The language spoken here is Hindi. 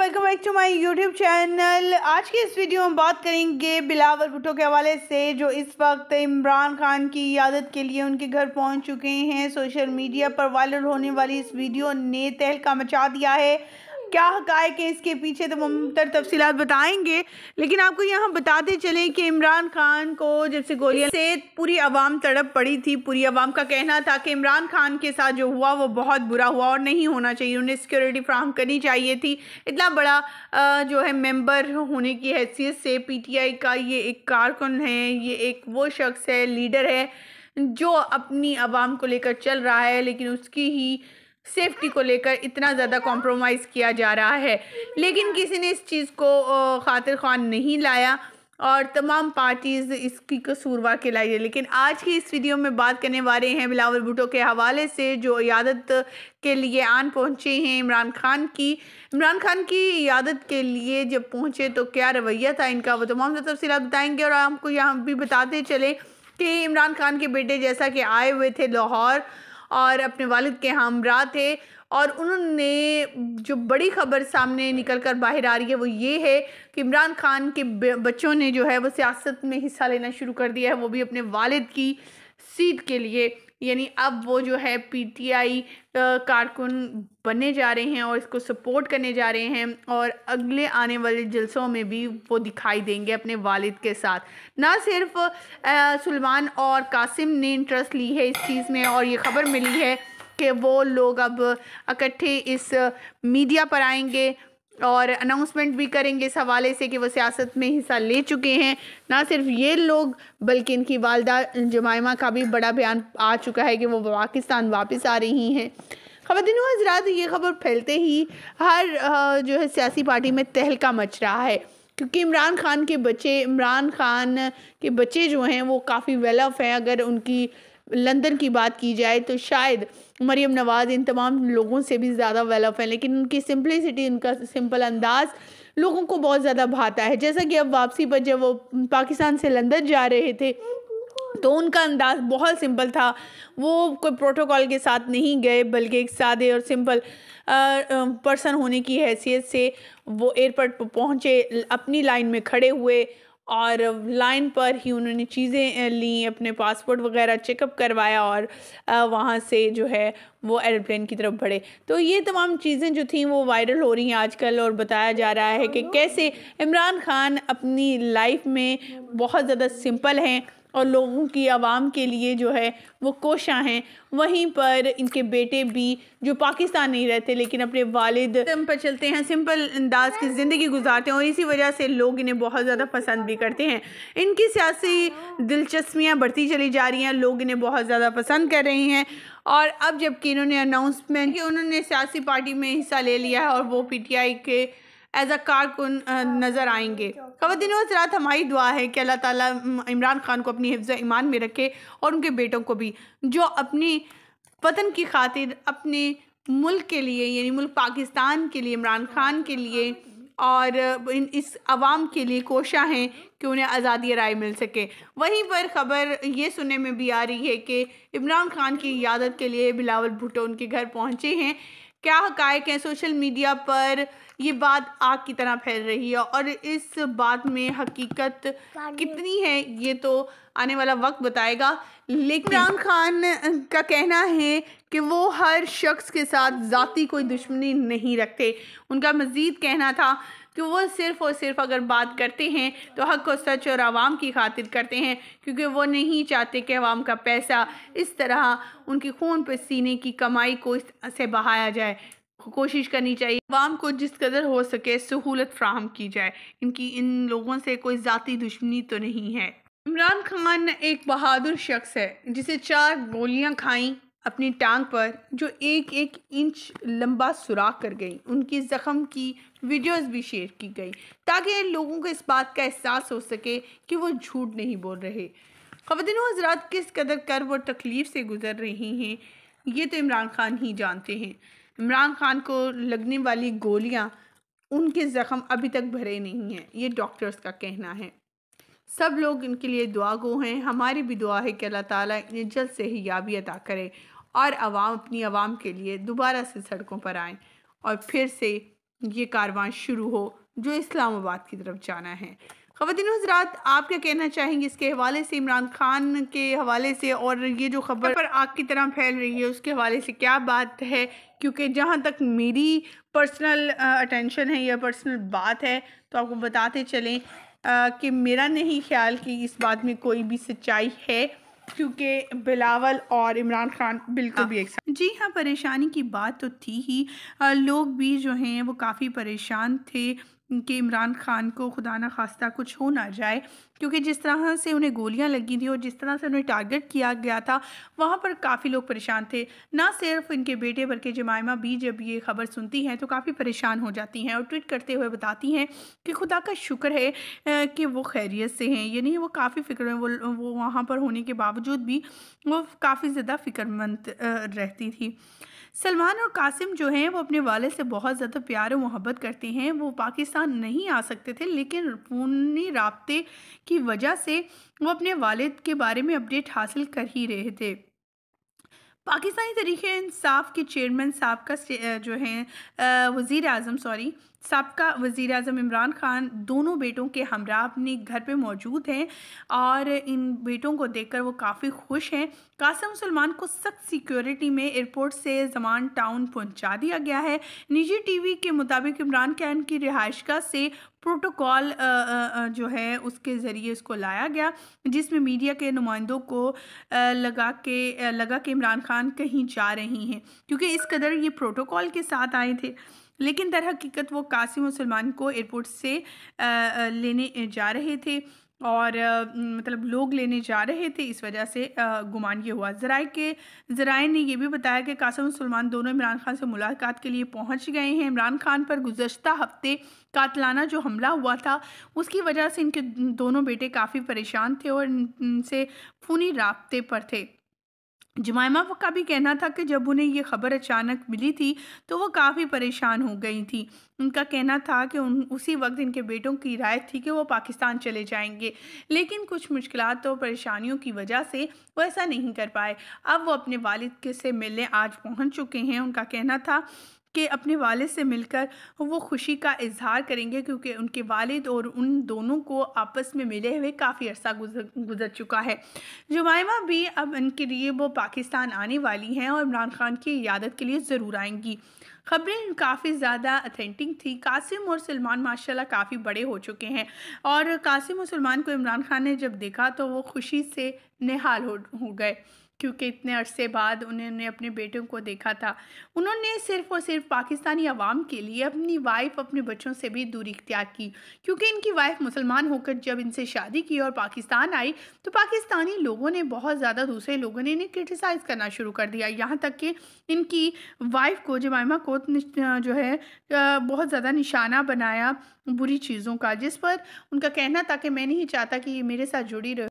Welcome back to my YouTube channel आज की इस वीडियो में बात करेंगे बिलावल भुट्टो के हवाले से जो इस वक्त इमरान खान की यादत के लिए उनके घर पहुंच चुके हैं सोशल मीडिया पर वायरल होने वाली इस वीडियो ने तहलका मचा दिया है क्या हकायक है इसके पीछे तो ममतर तफसी बताएंगे लेकिन आपको यहाँ बताते चले कि इमरान खान को जब से गोलियाँ से पूरी आवाम तड़प पड़ी थी पूरी आवाम का कहना था कि इमरान खान के साथ जो हुआ वो बहुत बुरा हुआ और नहीं होना चाहिए उन्हें सिक्योरिटी फ्राहम करनी चाहिए थी इतना बड़ा जो है मेम्बर होने की हैसियत से आई का ये एक कारकुन है ये एक वो शख्स है लीडर है जो अपनी आवाम को लेकर चल रहा है लेकिन उसकी ही सेफ्टी को लेकर इतना ज़्यादा कॉम्प्रोमाइज़ किया जा रहा है लेकिन किसी ने इस चीज़ को खातिर खान नहीं लाया और तमाम पार्टीज़ इसकी कसूरवा के लाई है लेकिन आज की इस वीडियो में बात करने वाले हैं बिलावल भुटो के हवाले से जो यादत के लिए आन पहुंचे हैं इमरान खान की इमरान खान की यादत के लिए जब पहुंचे तो क्या रवैया था इनका वो तमाम तफसी बताएंगे और आपको यहाँ भी बताते चले कि इमरान खान के बेटे जैसा कि आए हुए थे लाहौर और अपने वालिद के हमरा थे और उन्होंने जो बड़ी ख़बर सामने निकल कर बाहर आ रही है वो ये है कि इमरान खान के बच्चों ने जो है वो सियासत में हिस्सा लेना शुरू कर दिया है वो भी अपने वालिद की सीट के लिए यानी अब वो जो है पीटीआई कारकुन बनने जा रहे हैं और इसको सपोर्ट करने जा रहे हैं और अगले आने वाले जलसों में भी वो दिखाई देंगे अपने वालिद के साथ ना सिर्फ सलमान और कासिम ने इंटरेस्ट ली है इस चीज़ में और ये खबर मिली है कि वो लोग अब इकट्ठे इस मीडिया पर आएंगे और अनाउंसमेंट भी करेंगे इस हवाले से कि वो सियासत में हिस्सा ले चुके हैं ना सिर्फ ये लोग बल्कि इनकी वालदा जमाइमा का भी बड़ा बयान आ चुका है कि वो पाकिस्तान वापस आ रही हैं खातिन हजरात ये खबर फैलते ही हर जो है सियासी पार्टी में तहलका मच रहा है क्योंकि इमरान खान के बच्चे इमरान खान के बच्चे जो हैं वो काफ़ी वेल ऑफ हैं अगर उनकी लंदन की बात की जाए तो शायद मरीम नवाज़ इन तमाम लोगों से भी ज़्यादा वेलअप हैं लेकिन उनकी सिंप्लिसिटी उनका सिंपल अंदाज़ लोगों को बहुत ज़्यादा भाता है जैसा कि अब वापसी पर जब वो पाकिस्तान से लंदन जा रहे थे तो उनका अंदाज बहुत सिंपल था वो कोई प्रोटोकॉल के साथ नहीं गए बल्कि एक सादे और सिंपल पर्सन होने की हैसियत से वो एयरपोर्ट पर पहुँचे अपनी लाइन में खड़े हुए और लाइन पर ही उन्होंने चीज़ें ली अपने पासपोर्ट वगैरह चेकअप करवाया और वहाँ से जो है वो एरोप्लेन की तरफ बढ़े तो ये तमाम चीज़ें जो थी वो वायरल हो रही हैं आजकल और बताया जा रहा है कि कैसे इमरान खान अपनी लाइफ में बहुत ज़्यादा सिंपल हैं और लोगों की आवाम के लिए जो है वो कोशा हैं वहीं पर इनके बेटे भी जो पाकिस्तान नहीं रहते लेकिन अपने वालिद पर चलते हैं सिंपल अंदाज की ज़िंदगी गुजारते हैं और इसी वजह से लोग इन्हें बहुत ज़्यादा पसंद भी करते हैं इनकी सियासी दिलचस्पियाँ बढ़ती चली जा रही हैं लोग इन्हें बहुत ज़्यादा पसंद कर रहे हैं और अब जबकि इन्होंने अनाउंसमेंट कि उन्होंने सियासी पार्टी में हिस्सा ले लिया है और वो पी के एज अ कारकुन नज़र आएंगे खवतिन हजरात हमारी दुआ है कि अल्लाह ताला इमरान खान को अपनी हिफ्ज़ ईमान में रखे और उनके बेटों को भी जो अपनी वतन की खातिर अपने मुल्क के लिए यानी मुल्क पाकिस्तान के लिए इमरान हाँ, खान हाँ, के लिए हाँ, और इन इस आवाम के लिए कोशा हैं कि उन्हें आज़ादी राय मिल सके वहीं पर ख़बर ये सुनने में भी आ रही है कि इमरान खान की यादत के लिए बिलावल भुट्टो उनके घर पहुँचे हैं क्या हकायक हैं सोशल मीडिया पर ये बात आग की तरह फैल रही है और इस बात में हकीकत कितनी है ये तो आने वाला वक्त बताएगा लेकिन इमरान खान का कहना है कि वो हर शख्स के साथ ज़ाती कोई दुश्मनी नहीं रखते उनका मज़ीद कहना था कि वो सिर्फ़ और सिर्फ अगर बात करते हैं तो हक और सच और आवाम की खातिर करते हैं क्योंकि वो नहीं चाहते कि आवाम का पैसा इस तरह उनके खून पर सीने की कमाई को इस से बहाया जाए कोशिश करनी चाहिए आवाम को जिस कदर हो सके सहूलत फ्राहम की जाए इनकी इन लोगों से कोई ज़ाती दुश्मनी तो नहीं है इमरान खान एक बहादुर शख्स है जिसे चार गोलियां खाई अपनी टांग पर जो एक एक इंच लंबा सुराख कर गई उनकी ज़ख़म की वीडियोस भी शेयर की गई ताकि लोगों को इस बात का एहसास हो सके कि वो झूठ नहीं बोल रहे खवतिन हजरात किस कदर कर वो तकलीफ़ से गुज़र रही हैं ये तो इमरान खान ही जानते हैं इमरान खान को लगने वाली गोलियाँ उनके ज़ख़म अभी तक भरे नहीं हैं ये डॉक्टर्स का कहना है सब लोग इनके लिए दुआ गो हैं हमारी भी दुआ है कि अल्लाह ताला इन्हें जल्द से ही याबी अदा करे और आवाम अपनी आवाम के लिए दोबारा से सड़कों पर आएँ और फिर से ये कारवां शुरू हो जो इस्लामाबाद की तरफ जाना है खवतिन हजरात आप क्या कहना चाहेंगे इसके हवाले से इमरान खान के हवाले से और ये जो खबर पर आग की तरह फैल रही है उसके हवाले से क्या बात है क्योंकि जहाँ तक मेरी पर्सनल अटेंशन है या पर्सनल बात है तो आपको बताते चलें कि मेरा नहीं ख्याल कि इस बात में कोई भी सच्चाई है क्योंकि बिलावल और इमरान खान बिल्कुल भी हाँ। एक साथ जी हाँ परेशानी की बात तो थी ही लोग भी जो हैं वो काफ़ी परेशान थे कि इमरान खान को खुदा न खास्ता कुछ हो ना जाए क्योंकि जिस तरह से उन्हें गोलियां लगी थी और जिस तरह से उन्हें टारगेट किया गया था वहाँ पर काफ़ी लोग परेशान थे ना सिर्फ इनके बेटे बल्कि जमायमा भी जब ये खबर सुनती हैं तो काफ़ी परेशान हो जाती हैं और ट्वीट करते हुए बताती हैं कि खुदा का शुक्र है कि वो खैरियत से हैं यानी वो काफ़ी फिक्र वो वो वहाँ पर होने के बावजूद भी वो काफ़ी ज़्यादा फ़िक्रमंद रहती थी सलमान और कासिम जो हैं वो अपने वाले से बहुत ज़्यादा प्यार और मोहब्बत करते हैं वो पाकिस्तान नहीं आ सकते थे लेकिन फ़ोनी रबते की वजह से वो अपने वालद के बारे में अपडेट हासिल कर ही रहे थे पाकिस्तानी तरीके इंसाफ के चेयरमैन साहब का जो है वज़ी अजम सॉरी सबका वज़ी अजम इमरान खान दोनों बेटों के हमरा अपने घर पे मौजूद हैं और इन बेटों को देखकर वो काफ़ी खुश हैं कासम सलमान को सख्त सिक्योरिटी में एयरपोर्ट से जमान टाउन पहुंचा दिया गया है निजी टीवी के मुताबिक इमरान खान की रिहाइशगा से प्रोटोकॉल जो है उसके ज़रिए उसको लाया गया जिसमें मीडिया के नुमाइंदों को लगा के लगा कि इमरान खान कहीं जा रही हैं क्योंकि इस कदर ये प्रोटोकॉल के साथ आए थे लेकिन दर हकीकत वो कासिम और सलमान को एयरपोर्ट से लेने जा रहे थे और मतलब लोग लेने जा रहे थे इस वजह से गुमान ये हुआ जराए के जराए ने यह भी बताया कि कासम सलमान दोनों इमरान खान से मुलाकात के लिए पहुंच गए हैं इमरान खान पर गुजशत हफ्ते कातलाना जो हमला हुआ था उसकी वजह से इनके दोनों बेटे काफ़ी परेशान थे और इनसे फूनी रबते पर थे जमायमा का भी कहना था कि जब उन्हें ये खबर अचानक मिली थी तो वो काफ़ी परेशान हो गई थी उनका कहना था कि उन उसी वक्त इनके बेटों की राय थी कि वो पाकिस्तान चले जाएंगे लेकिन कुछ मुश्किल और परेशानियों की वजह से वो ऐसा नहीं कर पाए अब वो अपने वालिद के से मिलने आज पहुंच चुके हैं उनका कहना था के अपने वाले से मिलकर वो खुशी का इजहार करेंगे क्योंकि उनके वालिद और उन दोनों को आपस में मिले हुए काफ़ी अर्सा गुजर गुजर चुका है जुमायमा भी अब इनके लिए वो पाकिस्तान आने वाली हैं और इमरान खान की यादत के लिए ज़रूर आएंगी खबरें काफ़ी ज़्यादा अथेंटिक थी कासिम और सलमान माशाल्लाह काफ़ी बड़े हो चुके हैं और कासिम और सलमान को इमरान खान ने जब देखा तो वो खुशी से निहाल हो, हो गए क्योंकि इतने अरसे बाद उन्होंने अपने बेटों को देखा था उन्होंने सिर्फ और सिर्फ पाकिस्तानी आवाम के लिए अपनी वाइफ अपने बच्चों से भी दूरी इख्तियार की क्योंकि इनकी वाइफ मुसलमान होकर जब इनसे शादी की और पाकिस्तान आई तो पाकिस्तानी लोगों ने बहुत ज़्यादा दूसरे लोगों ने इन्हें क्रिटिसाइज़ करना शुरू कर दिया यहाँ तक कि इनकी वाइफ को जमायमा को जो है बहुत ज़्यादा निशाना बनाया बुरी चीज़ों का जिस पर उनका कहना था कि मैं नहीं चाहता कि ये मेरे साथ जुड़ी रहे